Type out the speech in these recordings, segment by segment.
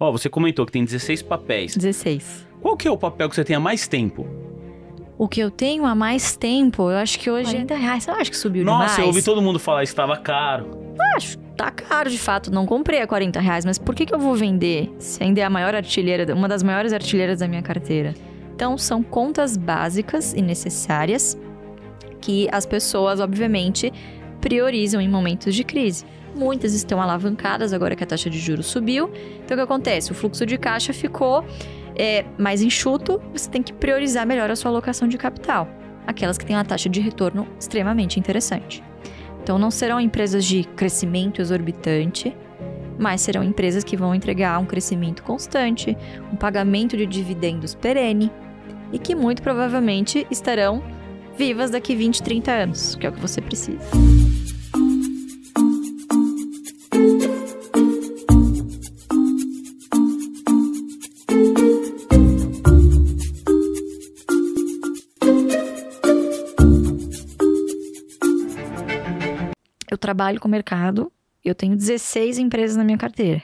Ó, oh, você comentou que tem 16 papéis. 16. Qual que é o papel que você tem há mais tempo? O que eu tenho há mais tempo, eu acho que hoje. 40 reais, você acha que subiu Nossa, demais? Nossa, eu ouvi todo mundo falar que estava caro. Acho, tá caro de fato. Não comprei a 40 reais, mas por que, que eu vou vender se ainda é a maior artilheira, uma das maiores artilheiras da minha carteira? Então, são contas básicas e necessárias que as pessoas, obviamente, priorizam em momentos de crise. Muitas estão alavancadas agora que a taxa de juros subiu. Então, o que acontece? O fluxo de caixa ficou é, mais enxuto, você tem que priorizar melhor a sua alocação de capital. Aquelas que têm uma taxa de retorno extremamente interessante. Então, não serão empresas de crescimento exorbitante, mas serão empresas que vão entregar um crescimento constante, um pagamento de dividendos perene e que muito provavelmente estarão vivas daqui 20, 30 anos, que é o que você precisa. trabalho com o mercado, eu tenho 16 empresas na minha carteira.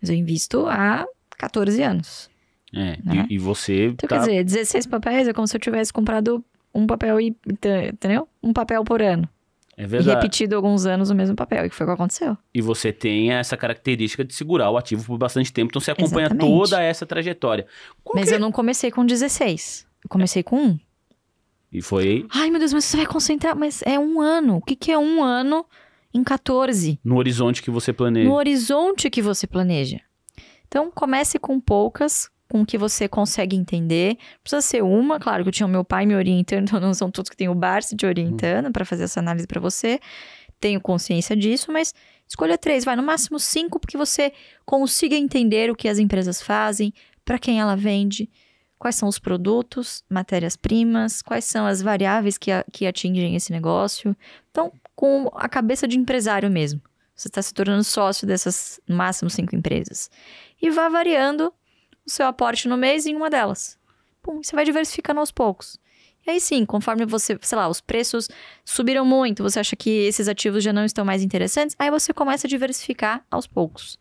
Mas eu invisto há 14 anos. É, né? e, e, você. Então, tá... quer dizer, 16 papéis é como se eu tivesse comprado um papel e. Entendeu? Um papel por ano. É verdade. E repetido alguns anos o mesmo papel, que foi o que aconteceu. E você tem essa característica de segurar o ativo por bastante tempo, então você acompanha Exatamente. toda essa trajetória. Qual mas que... É eu não comecei com 16. Eu comecei é. com um. E foi. Ai, meu Deus, mas você vai concentrar. Mas é um ano. O que, que é um ano? em 14. No horizonte que você planeja. No horizonte que você planeja. Então, comece com poucas, com o que você consegue entender. Precisa ser uma, claro que eu tinha o meu pai me orientando, então não são todos que têm o Barça te orientando hum. para fazer essa análise para você. Tenho consciência disso, mas escolha três, vai no máximo cinco, porque você consiga entender o que as empresas fazem, para quem ela vende, quais são os produtos, matérias-primas, quais são as variáveis que, a, que atingem esse negócio. Então, com a cabeça de empresário mesmo. Você está se tornando sócio dessas no máximo cinco empresas. E vá variando o seu aporte no mês em uma delas. Pum, você vai diversificando aos poucos. E aí sim, conforme você, sei lá, os preços subiram muito, você acha que esses ativos já não estão mais interessantes, aí você começa a diversificar aos poucos.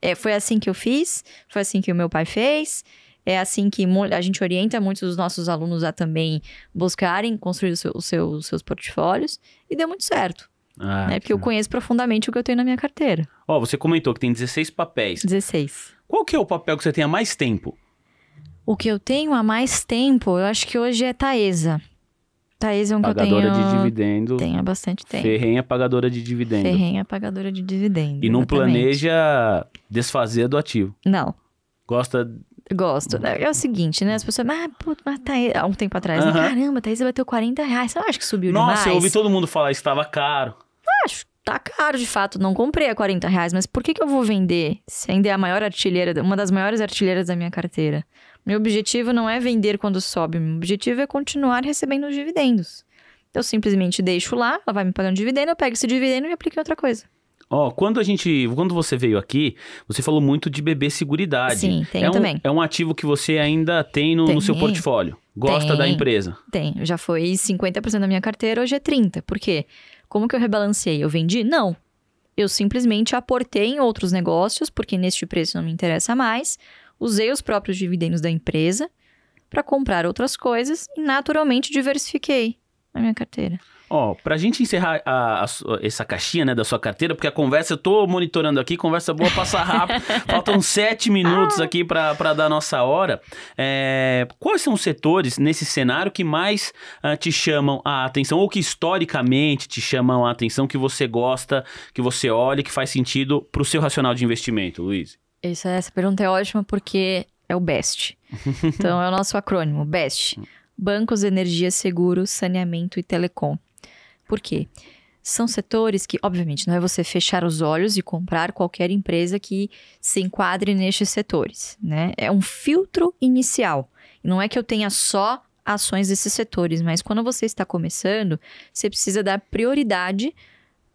É, foi assim que eu fiz, foi assim que o meu pai fez, é assim que a gente orienta muitos dos nossos alunos a também buscarem construir o seu, o seu, os seus portfólios e deu muito certo. Ah, né? Porque eu conheço profundamente o que eu tenho na minha carteira. Ó, oh, você comentou que tem 16 papéis. 16. Qual que é o papel que você tem há mais tempo? O que eu tenho há mais tempo, eu acho que hoje é Taesa. Taesa é um pagadora que eu tenho... de dividendo. Tenho há bastante tempo. Ferrenha pagadora de dividendo. Ferrenha pagadora de dividendo. E não exatamente. planeja desfazer do ativo. Não. Gosta Gosto. Uhum. É o seguinte, né? As pessoas, ah, puta, mas Thaís... Tá há um tempo atrás, uhum. caramba, Thaís bateu 40 reais. Você não acha que subiu Nossa, demais? Nossa, eu ouvi todo mundo falar, estava caro. Acho, tá caro de fato. Não comprei a 40 reais, mas por que, que eu vou vender se ainda é a maior artilheira, uma das maiores artilheiras da minha carteira? Meu objetivo não é vender quando sobe, meu objetivo é continuar recebendo os dividendos. Eu simplesmente deixo lá, ela vai me pagando dividendo, eu pego esse dividendo e aplico em outra coisa. Ó, oh, quando a gente, quando você veio aqui, você falou muito de bebê seguridade. Sim, tem é um, também. É um ativo que você ainda tem no, tem, no seu portfólio. Gosta tem, da empresa? Tem, já foi 50% da minha carteira, hoje é 30. Por quê? Como que eu rebalancei? Eu vendi? Não. Eu simplesmente aportei em outros negócios, porque neste preço não me interessa mais. Usei os próprios dividendos da empresa para comprar outras coisas e naturalmente diversifiquei a minha carteira. Ó, oh, pra gente encerrar a, a, essa caixinha, né, da sua carteira, porque a conversa, eu tô monitorando aqui, conversa boa, passa rápido. faltam sete minutos ah. aqui pra, pra dar a nossa hora. É, quais são os setores nesse cenário que mais uh, te chamam a atenção, ou que historicamente te chamam a atenção, que você gosta, que você olha, que faz sentido pro seu racional de investimento, Luiz? Isso, essa pergunta é ótima porque é o BEST. Então, é o nosso acrônimo, BEST. Hum. Bancos, energia, seguros, saneamento e telecom. Por quê? São setores que, obviamente, não é você fechar os olhos e comprar qualquer empresa que se enquadre nestes setores, né? É um filtro inicial. Não é que eu tenha só ações desses setores, mas quando você está começando, você precisa dar prioridade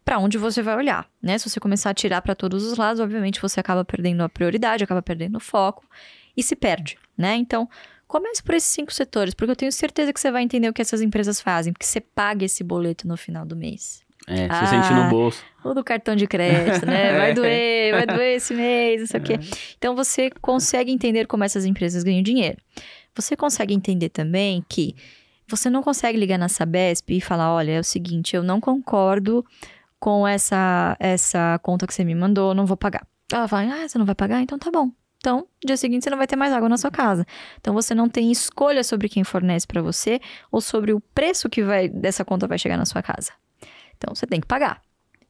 para onde você vai olhar, né? Se você começar a tirar para todos os lados, obviamente você acaba perdendo a prioridade, acaba perdendo o foco e se perde, né? Então, Comece por esses cinco setores, porque eu tenho certeza que você vai entender o que essas empresas fazem, porque você paga esse boleto no final do mês. É, se ah, sente no bolso. Ou do cartão de crédito, né? É. Vai doer, vai doer esse mês, não sei o quê. É. Então você consegue entender como essas empresas ganham dinheiro. Você consegue entender também que você não consegue ligar na Sabesp e falar, olha, é o seguinte, eu não concordo com essa essa conta que você me mandou, não vou pagar. Ela fala, ah, você não vai pagar? Então tá bom. Então, dia seguinte você não vai ter mais água na sua casa. Então, você não tem escolha sobre quem fornece para você ou sobre o preço que vai dessa conta vai chegar na sua casa. Então, você tem que pagar.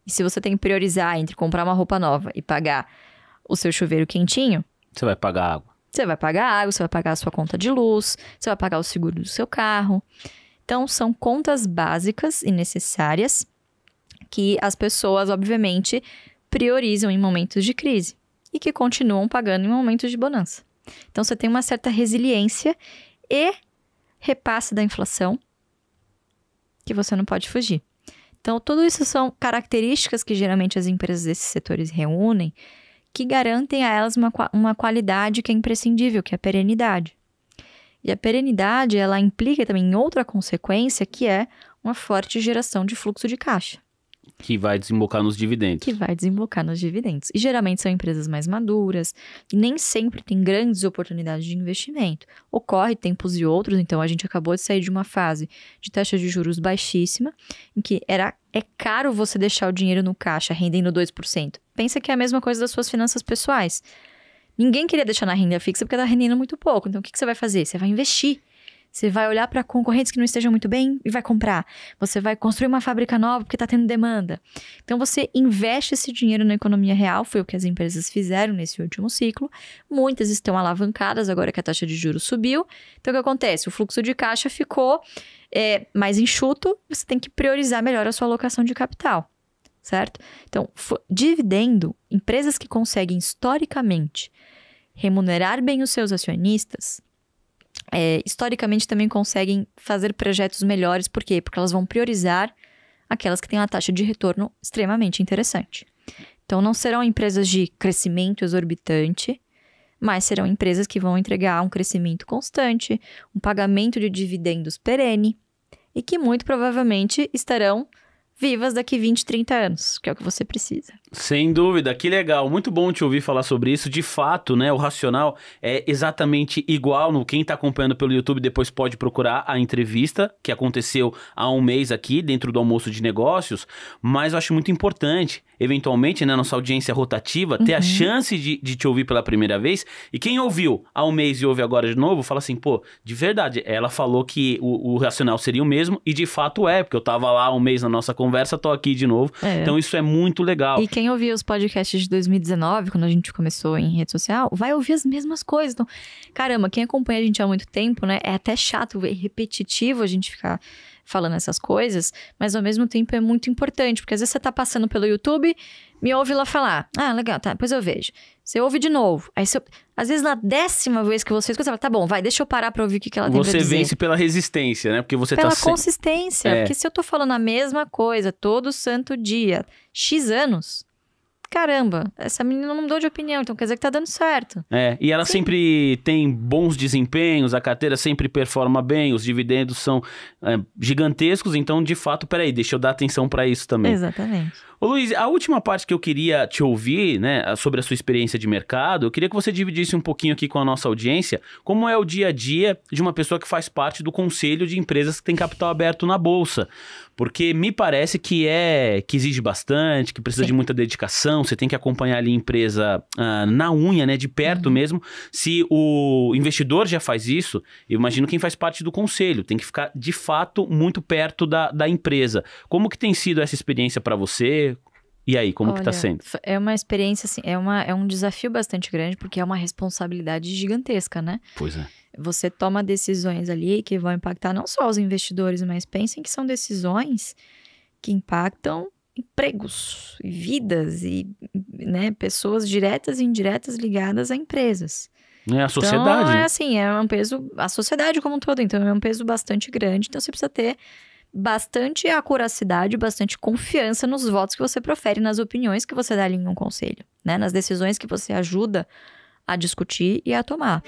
E se você tem que priorizar entre comprar uma roupa nova e pagar o seu chuveiro quentinho, você vai pagar água. Você vai pagar água, você vai pagar a sua conta de luz, você vai pagar o seguro do seu carro. Então, são contas básicas e necessárias que as pessoas, obviamente, priorizam em momentos de crise e que continuam pagando em momentos de bonança. Então você tem uma certa resiliência e repasse da inflação que você não pode fugir. Então, tudo isso são características que geralmente as empresas desses setores reúnem que garantem a elas uma, uma qualidade que é imprescindível, que é a perenidade. E a perenidade, ela implica também outra consequência, que é uma forte geração de fluxo de caixa. Que vai desembocar nos dividendos. Que vai desembocar nos dividendos. E geralmente são empresas mais maduras, nem sempre tem grandes oportunidades de investimento. Ocorre tempos e outros, então a gente acabou de sair de uma fase de taxa de juros baixíssima, em que era é caro você deixar o dinheiro no caixa rendendo 2%. Pensa que é a mesma coisa das suas finanças pessoais. Ninguém queria deixar na renda fixa porque está rendendo muito pouco. Então o que, que você vai fazer? Você vai investir. Você vai olhar para concorrentes que não estejam muito bem e vai comprar. Você vai construir uma fábrica nova porque está tendo demanda. Então você investe esse dinheiro na economia real, foi o que as empresas fizeram nesse último ciclo. Muitas estão alavancadas agora que a taxa de juros subiu. Então o que acontece? O fluxo de caixa ficou é, mais enxuto, você tem que priorizar melhor a sua alocação de capital certo? Então, dividendo, empresas que conseguem historicamente remunerar bem os seus acionistas é, historicamente também conseguem fazer projetos melhores, por quê? Porque elas vão priorizar aquelas que têm uma taxa de retorno extremamente interessante. Então, não serão empresas de crescimento exorbitante, mas serão empresas que vão entregar um crescimento constante, um pagamento de dividendos perene e que muito provavelmente estarão vivas daqui 20, 30 anos, que é o que você precisa. Sem dúvida, que legal, muito bom te ouvir falar sobre isso. De fato, né, o racional é exatamente igual no quem está acompanhando pelo YouTube depois pode procurar a entrevista que aconteceu há um mês aqui dentro do almoço de negócios, mas eu acho muito importante eventualmente, na né, nossa audiência rotativa, ter uhum. a chance de, de, te ouvir pela primeira vez. E quem ouviu há um mês e ouve agora de novo, fala assim, pô, de verdade, ela falou que o, o racional seria o mesmo, e de fato é, porque eu tava lá um mês na nossa conversa, tô aqui de novo. É. Então isso é muito legal. E quem ouviu os podcasts de 2019, quando a gente começou em rede social, vai ouvir as mesmas coisas. Então, caramba, quem acompanha a gente há muito tempo, né? É até chato, repetitivo a gente ficar falando essas coisas, mas ao mesmo tempo é muito importante, porque às vezes você tá passando pelo YouTube, me ouve lá falar, ah, legal, tá, depois eu vejo. Você ouve de novo. Aí você, às vezes na décima vez que você escuta, você fala, tá bom, vai, deixa eu parar pra ouvir o que, que ela tem você pra dizer. Você vence pela resistência, né? Porque você pela tá... Pela consistência, é. porque se eu tô falando a mesma coisa todo santo dia, X anos caramba, essa menina não mudou de opinião, então quer dizer que tá dando certo. É, e ela Sim. sempre tem bons desempenhos, a carteira sempre performa bem, os dividendos são é, gigantescos, então de fato, peraí, deixa eu dar atenção para isso também. Exatamente. Ô Luiz, a última parte que eu queria te ouvir, né, sobre a sua experiência de mercado, eu queria que você dividisse um pouquinho aqui com a nossa audiência como é o dia a dia de uma pessoa que faz parte do conselho de empresas que tem capital aberto na bolsa. Porque me parece que é que exige bastante, que precisa Sim. de muita dedicação não, você tem que acompanhar ali a empresa ah, na unha, né, de perto uhum. mesmo. Se o investidor já faz isso, eu imagino quem faz parte do conselho, tem que ficar de fato muito perto da, da empresa. Como que tem sido essa experiência para você? E aí, como Olha, que tá sendo? É uma experiência, assim, é, uma, é um desafio bastante grande, porque é uma responsabilidade gigantesca, né? Pois é. Você toma decisões ali que vão impactar não só os investidores, mas pensem que são decisões que impactam empregos e vidas e né, pessoas diretas e indiretas ligadas a empresas. É a então, sociedade. Então, é assim, é um peso, a sociedade como um todo, então é um peso bastante grande, então você precisa ter bastante acuracidade, bastante confiança nos votos que você profere, nas opiniões que você dá ali em um conselho, né? Nas decisões que você ajuda a discutir e a tomar.